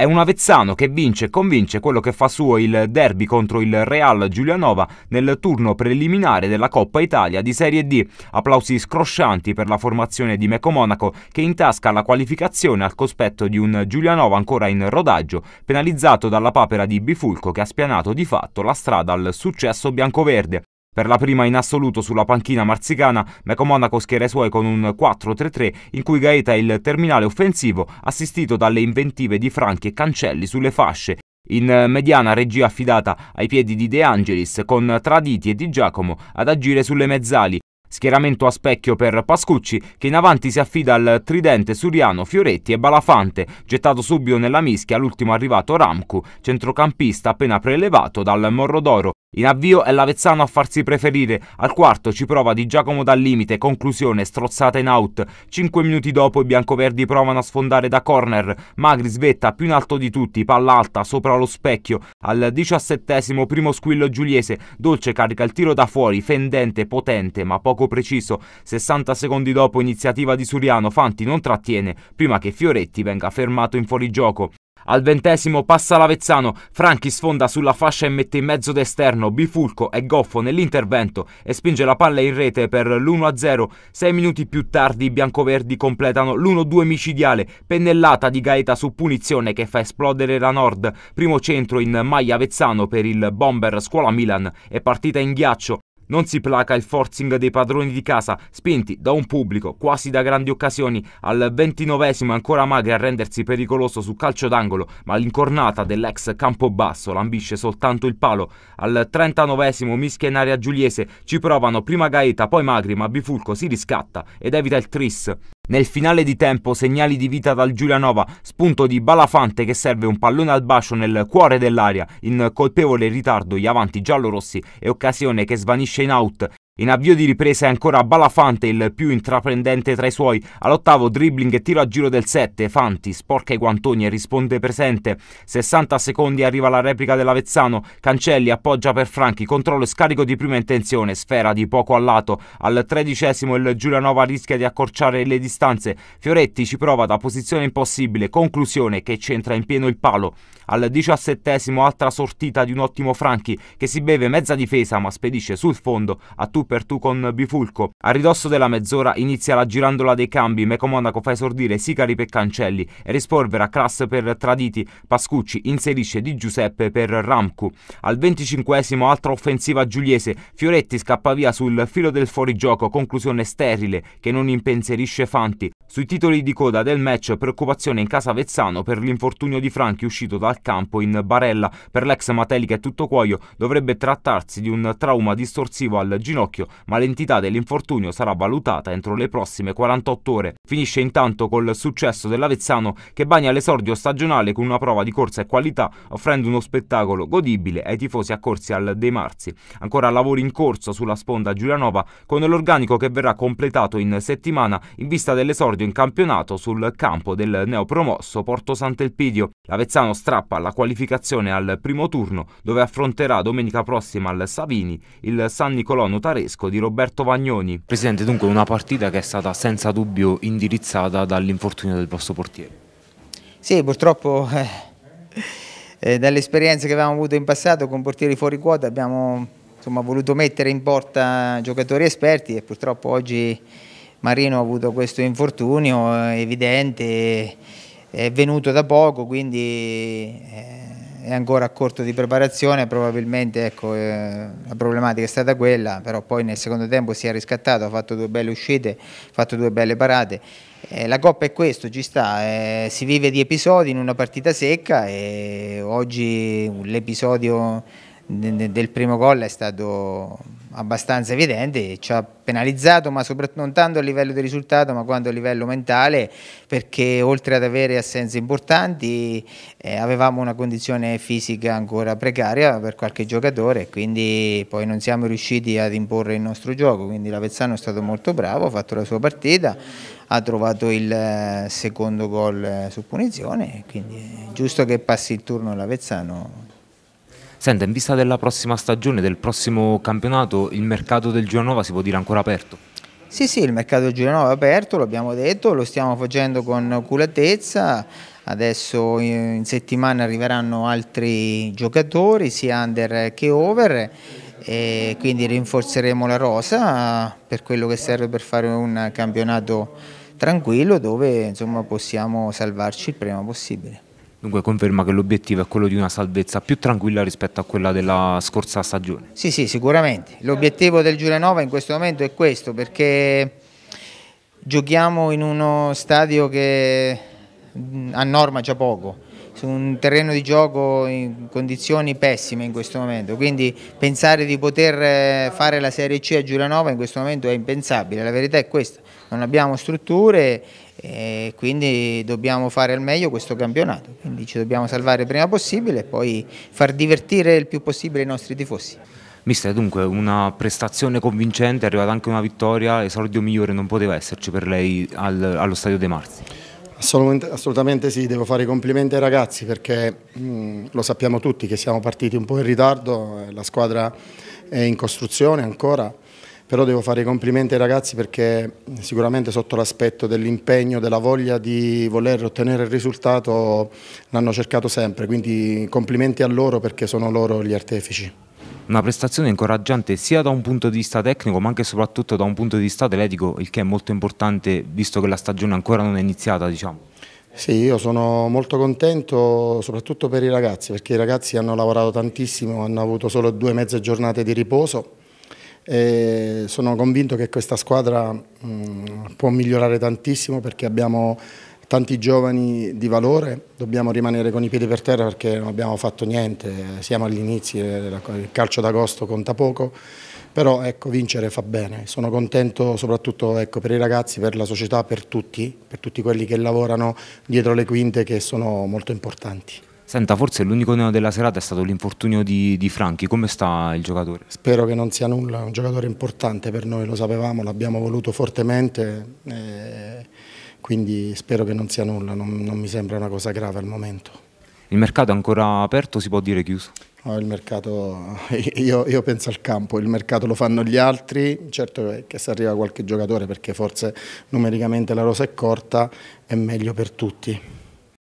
È un Avezzano che vince e convince quello che fa suo il derby contro il Real Giulianova nel turno preliminare della Coppa Italia di Serie D. Applausi scroscianti per la formazione di Meco Monaco che intasca la qualificazione al cospetto di un Giulianova ancora in rodaggio, penalizzato dalla papera di Bifulco che ha spianato di fatto la strada al successo biancoverde. Per la prima in assoluto sulla panchina marzicana, Mecomonaco Monaco schiera i suoi con un 4-3-3 in cui Gaeta è il terminale offensivo assistito dalle inventive di Franchi e Cancelli sulle fasce. In mediana regia affidata ai piedi di De Angelis con Traditi e Di Giacomo ad agire sulle mezzali Schieramento a specchio per Pascucci che in avanti si affida al tridente Suriano, Fioretti e Balafante, gettato subito nella mischia l'ultimo arrivato Ramcu, centrocampista appena prelevato dal Morrodoro. In avvio è l'Avezzano a farsi preferire, al quarto ci prova di Giacomo dal limite, conclusione strozzata in out. Cinque minuti dopo i biancoverdi provano a sfondare da corner, Magri svetta più in alto di tutti, palla alta sopra lo specchio. Al diciassettesimo primo squillo giuliese, Dolce carica il tiro da fuori, fendente, potente ma poco poco preciso. 60 secondi dopo iniziativa di Suriano, Fanti non trattiene prima che Fioretti venga fermato in fuorigioco. Al ventesimo passa l'Avezzano, Franchi sfonda sulla fascia e mette in mezzo d'esterno, Bifulco e Goffo nell'intervento e spinge la palla in rete per l'1-0. Sei minuti più tardi i biancoverdi completano l'1-2 micidiale, pennellata di Gaeta su punizione che fa esplodere la Nord, primo centro in maglia Avezzano per il bomber Scuola Milan e partita in ghiaccio. Non si placa il forcing dei padroni di casa, spinti da un pubblico quasi da grandi occasioni, al ventinovesimo ancora magri a rendersi pericoloso su calcio d'angolo, ma l'incornata dell'ex Campobasso lambisce soltanto il palo. Al trentanovesimo mischia in area giuliese, ci provano prima Gaeta, poi Magri, ma Bifulco si riscatta ed evita il tris. Nel finale di tempo segnali di vita dal Giulianova, spunto di Balafante che serve un pallone al bacio nel cuore dell'aria, in colpevole ritardo gli avanti giallorossi e occasione che svanisce in out in avvio di ripresa è ancora Balafante il più intraprendente tra i suoi. All'ottavo dribbling e tiro a giro del 7. Fanti sporca i guantoni e risponde presente. 60 secondi arriva la replica dell'Avezzano. Cancelli appoggia per Franchi. Controllo e scarico di prima intenzione. Sfera di poco a lato. Al tredicesimo il Giulianova rischia di accorciare le distanze. Fioretti ci prova da posizione impossibile. Conclusione che centra in pieno il palo. Al diciassettesimo altra sortita di un ottimo Franchi che si beve mezza difesa ma spedisce sul fondo a tutti per tu con Bifulco. A ridosso della mezz'ora inizia la girandola dei cambi, Meco Monaco fa esordire Sicari per Cancelli, e rispolvera Crass per Traditi, Pascucci inserisce Di Giuseppe per Ramcu. Al 25esimo altra offensiva giuliese, Fioretti scappa via sul filo del fuorigioco, conclusione sterile che non impenserisce Fanti. Sui titoli di coda del match preoccupazione in casa Vezzano per l'infortunio di Franchi uscito dal campo in barella. Per l'ex Matelica e tutto cuoio dovrebbe trattarsi di un trauma distorsivo al ginocchio ginocchio, ma l'entità dell'infortunio sarà valutata entro le prossime 48 ore. Finisce intanto col successo dell'Avezzano che bagna l'esordio stagionale con una prova di corsa e qualità, offrendo uno spettacolo godibile ai tifosi accorsi al De Marzi. Ancora lavori in corso sulla sponda Giulianova con l'organico che verrà completato in settimana in vista dell'esordio in campionato sul campo del neopromosso Porto Sant'Elpidio. L'Avezzano strappa la qualificazione al primo turno dove affronterà domenica prossima al Savini il San Nicolò Notarese Tedesco di Roberto Vagnoni. Presidente, dunque una partita che è stata senza dubbio indirizzata dall'infortunio del vostro portiere. Sì, purtroppo eh, eh, dalle che avevamo avuto in passato con portieri fuori quota abbiamo insomma, voluto mettere in porta giocatori esperti e purtroppo oggi Marino ha avuto questo infortunio eh, evidente, è venuto da poco, quindi... Eh, è ancora a corto di preparazione, probabilmente ecco, eh, la problematica è stata quella, però poi nel secondo tempo si è riscattato, ha fatto due belle uscite, ha fatto due belle parate. Eh, la Coppa è questo, ci sta, eh, si vive di episodi in una partita secca e oggi l'episodio del primo gol è stato abbastanza evidente, ci ha penalizzato ma soprattutto non tanto a livello di risultato ma quanto a livello mentale perché oltre ad avere assenze importanti eh, avevamo una condizione fisica ancora precaria per qualche giocatore quindi poi non siamo riusciti ad imporre il nostro gioco, quindi l'Avezzano è stato molto bravo, ha fatto la sua partita, ha trovato il eh, secondo gol eh, su punizione, quindi è giusto che passi il turno l'Avezzano Senta, in vista della prossima stagione, del prossimo campionato, il mercato del Giovanova si può dire ancora aperto? Sì, sì, il mercato del Giovanova è aperto, l'abbiamo detto, lo stiamo facendo con culatezza. Adesso eh, in settimana arriveranno altri giocatori, sia under che over, e quindi rinforzeremo la rosa per quello che serve per fare un campionato tranquillo dove insomma, possiamo salvarci il prima possibile. Dunque conferma che l'obiettivo è quello di una salvezza più tranquilla rispetto a quella della scorsa stagione. Sì, sì, sicuramente. L'obiettivo del Giulianova in questo momento è questo, perché giochiamo in uno stadio che mm, a norma già poco, su un terreno di gioco in condizioni pessime in questo momento, quindi pensare di poter eh, fare la Serie C a Giulianova in questo momento è impensabile, la verità è questa, non abbiamo strutture e eh, quindi dobbiamo fare al meglio questo campionato, quindi ci dobbiamo salvare prima possibile e poi far divertire il più possibile i nostri tifosi. Mister, dunque una prestazione convincente, è arrivata anche una vittoria, esordio migliore non poteva esserci per lei allo Stadio De Marzi. Assolutamente sì, devo fare i complimenti ai ragazzi perché mh, mm, lo sappiamo tutti che siamo partiti un po' in ritardo, eh, la squadra è in costruzione ancora, però devo fare i complimenti ai ragazzi perché mm, sicuramente sotto l'aspetto dell'impegno, della voglia di voler ottenere il risultato l'hanno cercato sempre, quindi complimenti a loro perché sono loro gli artefici una prestazione incoraggiante sia da un punto di vista tecnico ma anche e soprattutto da un punto di vista atletico, il che è molto importante visto che la stagione ancora non è iniziata. Diciamo. Sì, io sono molto contento soprattutto per i ragazzi perché i ragazzi hanno lavorato tantissimo, hanno avuto solo due mezze giornate di riposo e sono convinto che questa squadra mh, mm, può migliorare tantissimo perché abbiamo tanti giovani di valore, dobbiamo rimanere con i piedi per terra perché non abbiamo fatto niente, siamo agli inizi, eh, il calcio d'agosto conta poco, però ecco, vincere fa bene, sono contento soprattutto ecco, per i ragazzi, per la società, per tutti, per tutti quelli che lavorano dietro le quinte che sono molto importanti. Senta, forse l'unico neo della serata è stato l'infortunio di, di, Franchi, come sta il giocatore? Spero che non sia nulla, è un giocatore importante per noi, lo sapevamo, l'abbiamo voluto fortemente. Eh quindi spero che non sia nulla, non, non mi sembra una cosa grave al momento. Il mercato è ancora aperto o si può dire chiuso? No, il mercato, io, io, penso al campo, il mercato lo fanno gli altri, certo che se arriva qualche giocatore perché forse numericamente la rosa è corta è meglio per tutti.